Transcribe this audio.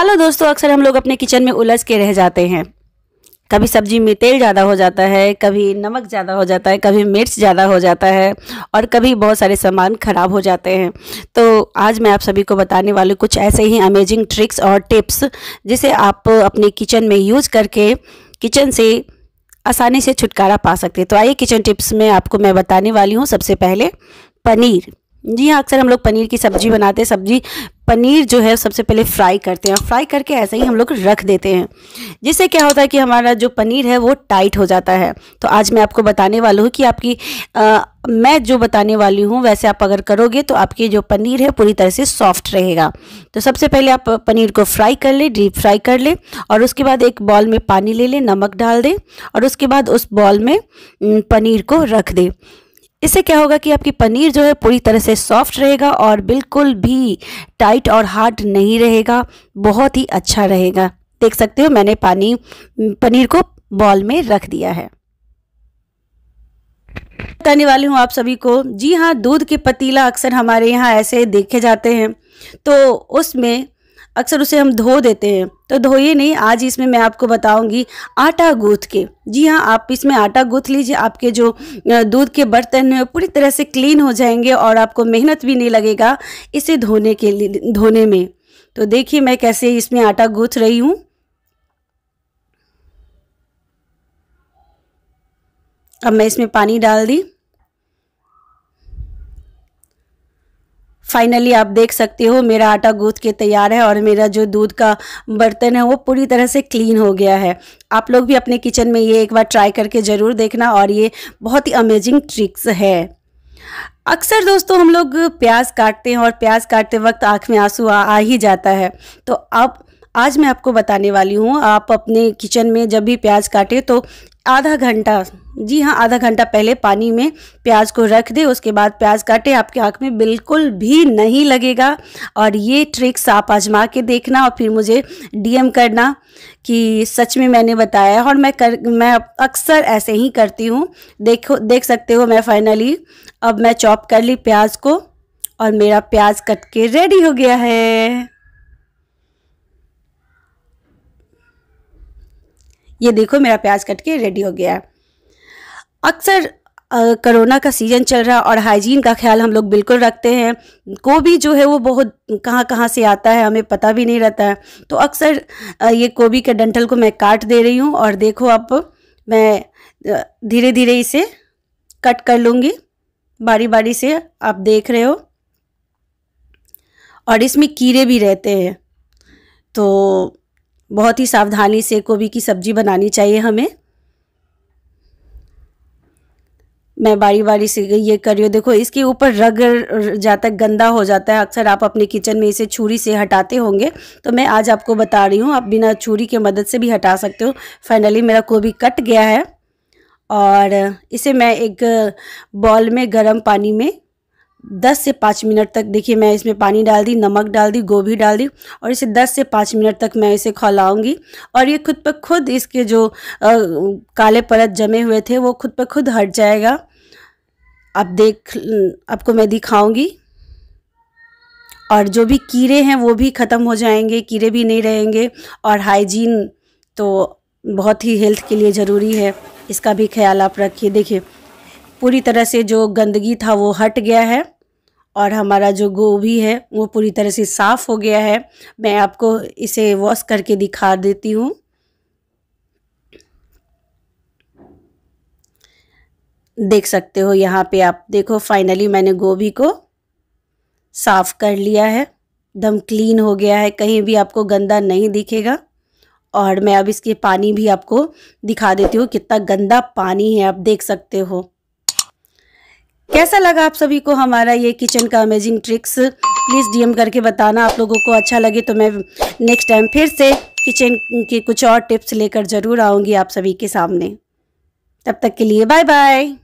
hello दोस्तों अक्सर हम लोग अपने किचन में उलझ के रह जाते हैं कभी सब्जी में तेल ज़्यादा हो जाता है कभी नमक ज़्यादा हो जाता है कभी मिर्च ज़्यादा हो जाता है और कभी बहुत सारे सामान ख़राब हो जाते हैं तो आज मैं आप सभी को बताने वाली कुछ ऐसे ही अमेजिंग ट्रिक्स और टिप्स जिसे आप अपने किचन में यूज़ करके किचन से आसानी से छुटकारा पा सकते हैं तो आइए किचन टिप्स में आपको मैं बताने वाली हूँ सबसे पहले पनीर जी हाँ अक्सर हम लोग पनीर की सब्ज़ी बनाते हैं सब्ज़ी पनीर जो है सबसे पहले फ्राई करते हैं फ्राई करके ऐसे ही हम लोग रख देते हैं जिससे क्या होता है कि हमारा जो पनीर है वो टाइट हो जाता है तो आज मैं आपको बताने वाली हूँ कि आपकी आ, मैं जो बताने वाली हूँ वैसे आप अगर करोगे तो आपकी जो पनीर है पूरी तरह से सॉफ्ट रहेगा तो सबसे पहले आप पनीर को फ्राई कर ले डीप फ्राई कर ले और उसके बाद एक बॉल में पानी ले लें नमक डाल दें और उसके बाद उस बॉल में पनीर को रख दें इससे क्या होगा कि आपकी पनीर जो है पूरी तरह से सॉफ्ट रहेगा और बिल्कुल भी टाइट और हार्ड नहीं रहेगा बहुत ही अच्छा रहेगा देख सकते हो मैंने पानी पनीर को बॉल में रख दिया है बताने वाली हूँ आप सभी को जी हाँ दूध के पतीला अक्सर हमारे यहाँ ऐसे देखे जाते हैं तो उसमें अक्सर उसे हम धो देते हैं तो धोइए नहीं आज इसमें मैं आपको बताऊंगी आटा गूँथ के जी हाँ आप इसमें आटा गूंथ लीजिए आपके जो दूध के बर्तन हैं पूरी तरह से क्लीन हो जाएंगे और आपको मेहनत भी नहीं लगेगा इसे धोने के लिए धोने में तो देखिए मैं कैसे इसमें आटा गूँथ रही हूँ अब मैं इसमें पानी डाल दी फाइनली आप देख सकते हो मेरा आटा गूँथ के तैयार है और मेरा जो दूध का बर्तन है वो पूरी तरह से क्लीन हो गया है आप लोग भी अपने किचन में ये एक बार ट्राई करके ज़रूर देखना और ये बहुत ही अमेजिंग ट्रिक्स है अक्सर दोस्तों हम लोग प्याज काटते हैं और प्याज काटते वक्त आँख में आंसू आ, आ ही जाता है तो अब आज मैं आपको बताने वाली हूँ आप अपने किचन में जब भी प्याज काटें तो आधा घंटा जी हाँ आधा घंटा पहले पानी में प्याज को रख दे उसके बाद प्याज काटे आपके आँख में बिल्कुल भी नहीं लगेगा और ये ट्रिक्स आप आजमा के देखना और फिर मुझे डीएम करना कि सच में मैंने बताया और मैं कर मैं अक्सर ऐसे ही करती हूँ देखो देख सकते हो मैं फाइनली अब मैं चॉप कर ली प्याज को और मेरा प्याज कट के रेडी हो गया है ये देखो मेरा प्याज कट के रेडी हो गया है अक्सर कोरोना का सीज़न चल रहा है और हाइजीन का ख्याल हम लोग बिल्कुल रखते हैं गोभी जो है वो बहुत कहाँ कहाँ से आता है हमें पता भी नहीं रहता है तो अक्सर ये गोभी के डंठल को मैं काट दे रही हूँ और देखो आप मैं धीरे धीरे इसे कट कर लूँगी बारी बारी से आप देख रहे हो और इसमें कीड़े भी रहते हैं तो बहुत ही सावधानी से गोभी की सब्जी बनानी चाहिए हमें मैं बारी बारी से ये कर रही हूँ देखो इसके ऊपर रग जाता है गंदा हो जाता है अक्सर आप अपने किचन में इसे छुरी से हटाते होंगे तो मैं आज आपको बता रही हूँ आप बिना छुरी के मदद से भी हटा सकते हो फाइनली मेरा गोभी कट गया है और इसे मैं एक बॉल में गर्म पानी में दस से पाँच मिनट तक देखिए मैं इसमें पानी डाल दी नमक डाल दी गोभी डाल दी और इसे दस से पाँच मिनट तक मैं इसे खौलाऊंगी और ये खुद पर खुद इसके जो आ, काले परत जमे हुए थे वो खुद पर खुद हट जाएगा आप देख आपको मैं दिखाऊँगी और जो भी कीड़े हैं वो भी ख़त्म हो जाएंगे कीड़े भी नहीं रहेंगे और हाइजीन तो बहुत ही हेल्थ के लिए ज़रूरी है इसका भी ख्याल आप रखिए देखिए पूरी तरह से जो गंदगी था वो हट गया है और हमारा जो गोभी है वो पूरी तरह से साफ़ हो गया है मैं आपको इसे वॉश करके दिखा देती हूँ देख सकते हो यहाँ पे आप देखो फाइनली मैंने गोभी को साफ़ कर लिया है एकदम क्लीन हो गया है कहीं भी आपको गंदा नहीं दिखेगा और मैं अब इसके पानी भी आपको दिखा देती हूँ कितना गंदा पानी है आप देख सकते हो कैसा लगा आप सभी को हमारा ये किचन का अमेजिंग ट्रिक्स प्लीज़ डीएम करके बताना आप लोगों को अच्छा लगे तो मैं नेक्स्ट टाइम फिर से किचन के कुछ और टिप्स लेकर ज़रूर आऊँगी आप सभी के सामने तब तक के लिए बाय बाय